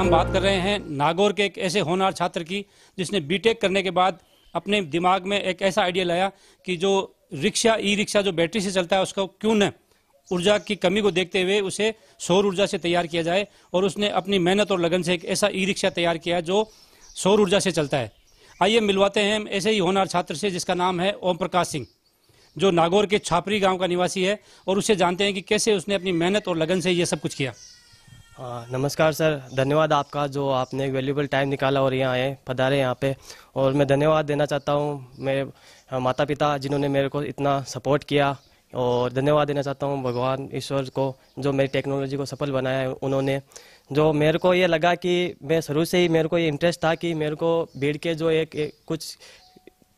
हम बात कर रहे हैं नागौर के एक ऐसे होनार छात्र की जिसने बीटेक करने के बाद अपने दिमाग में एक ऐसा आइडिया लाया कि जो रिक्शा ई रिक्शा जो बैटरी से चलता है उसका क्यों न ऊर्जा की कमी को देखते हुए उसे सौर ऊर्जा से तैयार किया जाए और उसने अपनी मेहनत और लगन से एक ऐसा ई रिक्शा तैयार किया जो सौर ऊर्जा से चलता है आइए मिलवाते हैं ऐसे ही होनार छात्र से जिसका नाम है ओम प्रकाश सिंह जो नागौर के छापरी गांव का निवासी है और उसे जानते हैं कि कैसे उसने अपनी मेहनत और लगन से ये सब कुछ किया नमस्कार सर धन्यवाद आपका जो आपने एक वैल्यूबल टाइम निकाला और यहाँ आए पधारे यहाँ पे और मैं धन्यवाद देना चाहता हूँ मेरे हाँ, माता पिता जिन्होंने मेरे को इतना सपोर्ट किया और धन्यवाद देना चाहता हूँ भगवान ईश्वर को जो मेरी टेक्नोलॉजी को सफल बनाया उन्होंने जो मेरे को ये लगा कि मैं शुरू से ही मेरे को ये इंटरेस्ट था कि मेरे को भीड़ के जो एक, एक कुछ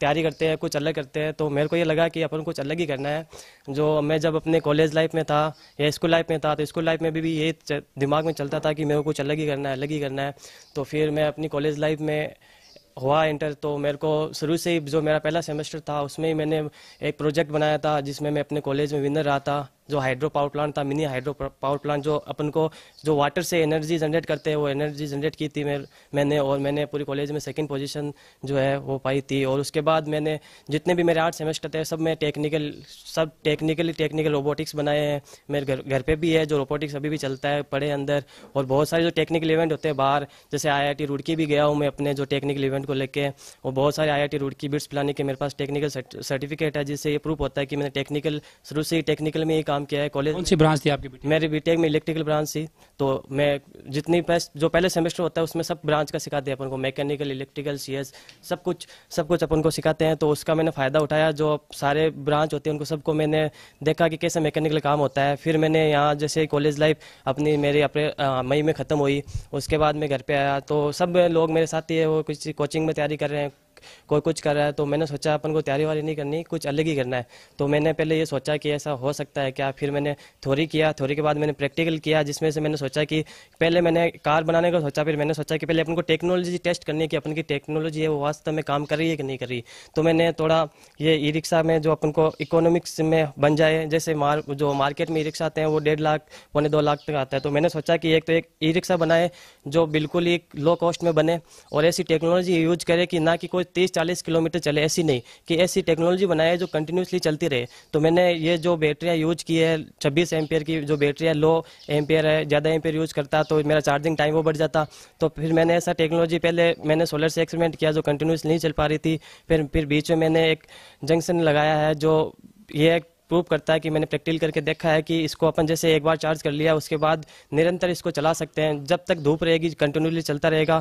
तैयारी करते हैं कुछ अलग करते हैं तो मेरे को ये लगा कि अपन कुछ अलग ही करना है जो मैं जब अपने कॉलेज लाइफ में था या स्कूल लाइफ में था तो स्कूल लाइफ में भी, भी ये दिमाग में चलता था कि मेरे को कुछ अलग ही करना है अलग ही करना है तो फिर मैं अपनी कॉलेज लाइफ में हुआ इंटर तो मेरे को शुरू से ही जो मेरा पहला सेमेस्टर था उसमें ही मैंने एक प्रोजेक्ट बनाया था जिसमें मैं अपने कॉलेज में विनर रहा था जो हाइड्रो पावर प्लांट था मिनी हाइड्रो पावर प्लांट जो अपन को जो वाटर से एनर्जी जनरेट करते हैं वो एनर्जी जनरेट की थी मैं मैंने और मैंने पूरी कॉलेज में सेकेंड पोजिशन जो है वो पाई थी और उसके बाद मैंने जितने भी मेरे आठ सेमेस्टर थे सब मैं टेक्निकल सब टेक्निकली टेक्निकल रोबोटिक्स बनाए हैं मेरे घर घर पर भी है जो रोबोटिक्स अभी भी चलता है पढ़े अंदर और बहुत सारे जो टेक्निकल इवेंट होते हैं बाहर जैसे आईआईटी रुड़की भी गया हूँ मैं अपने जो टेक्निकल इवेंट को लेके और बहुत सारे आईआईटी रुड़की बिट्स प्लानिंग के मेरे पास टेक्निकल सर्टिफिकेट है जिससे ये प्रूफ होता है कि मैंने टेक्निकल शुरू से ही टेक्निकल में ही काम काम किया है कॉलेज कौन सी ब्रांच थी आपकी बीटेक? E? मेरी बीटेक e में इलेक्ट्रिकल ब्रांच थी तो मैं जितनी जो पहले सेमेस्टर होता है उसमें सब ब्रांच का सिखाते हैं अपन को मैकेनिकल इलेक्ट्रिकल सी सब कुछ सब कुछ अपन को सिखाते हैं तो उसका मैंने फ़ायदा उठाया जो सारे ब्रांच होते हैं उनको सबको मैंने देखा कि कैसे मैकेनिकल काम होता है फिर मैंने यहाँ जैसे कॉलेज लाइफ अपनी मेरी अप्रैल मई में ख़त्म हुई उसके बाद मैं घर पर आया तो सब लोग मेरे साथ ही वो कुछ कोचिंग में तैयारी कर रहे हैं कोई कुछ कर रहा है तो मैंने सोचा अपन को तैयारी वाली नहीं करनी कुछ अलग ही करना है तो मैंने पहले ये सोचा कि ऐसा हो सकता है क्या फिर मैंने थोड़ी किया थोड़ी के बाद मैंने प्रैक्टिकल किया जिसमें से मैंने सोचा कि पहले मैंने कार बनाने का सोचा फिर मैंने सोचा कि पहले अपन को टेक्नोलॉजी टेस्ट करनी है कि अपन की टेक्नोलॉजी है वो वास्तव में काम कर रही है कि नहीं कर रही तो मैंने थोड़ा ये ई रिक्शा में जो अपन को इकोनॉमिक्स में बन जाए जैसे जो मार्केट में ई रिक्शा आते हैं वो डेढ़ लाख पौने दो लाख तक आता है तो मैंने सोचा कि एक तो एक ई रिक्शा बनाए जो बिल्कुल ही लो कॉस्ट में बने और ऐसी टेक्नोलॉजी यूज करे कि ना कि कोई तीस चालीस किलोमीटर चले ऐसी नहीं कि ऐसी टेक्नोलॉजी बनाए जो कंटिन्यूसली चलती रहे तो मैंने ये जो बैटरियाँ यूज की है छब्बीस एमपियर की जो बैटरी है लो एमपियर है ज़्यादा एमपियर यूज करता तो मेरा चार्जिंग टाइम वो बढ़ जाता तो फिर मैंने ऐसा टेक्नोलॉजी पहले मैंने सोलर से एक्सपेरिमेंट किया जो कंटिन्यूस नहीं चल पा रही थी फिर फिर बीच में मैंने एक जंक्शन लगाया है जो ये प्रूव करता है कि मैंने प्रैक्टिकल करके देखा है कि इसको अपन जैसे एक बार चार्ज कर लिया उसके बाद निरंतर इसको चला सकते हैं जब तक धूप रहेगी कंटिन्यूसली चलता रहेगा